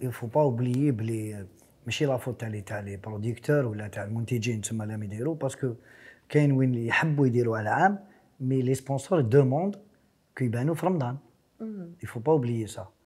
il faut pas oublier بلي ماشي لا فوت تاع لي تاع لي بروديكتور ولا تاع المنتجين تما لا يديروا باسكو كاين وين اللي يحبوا يديروا على عام مي لي سبونسور دوموند كيبانو في رمضان il faut pas oublier ça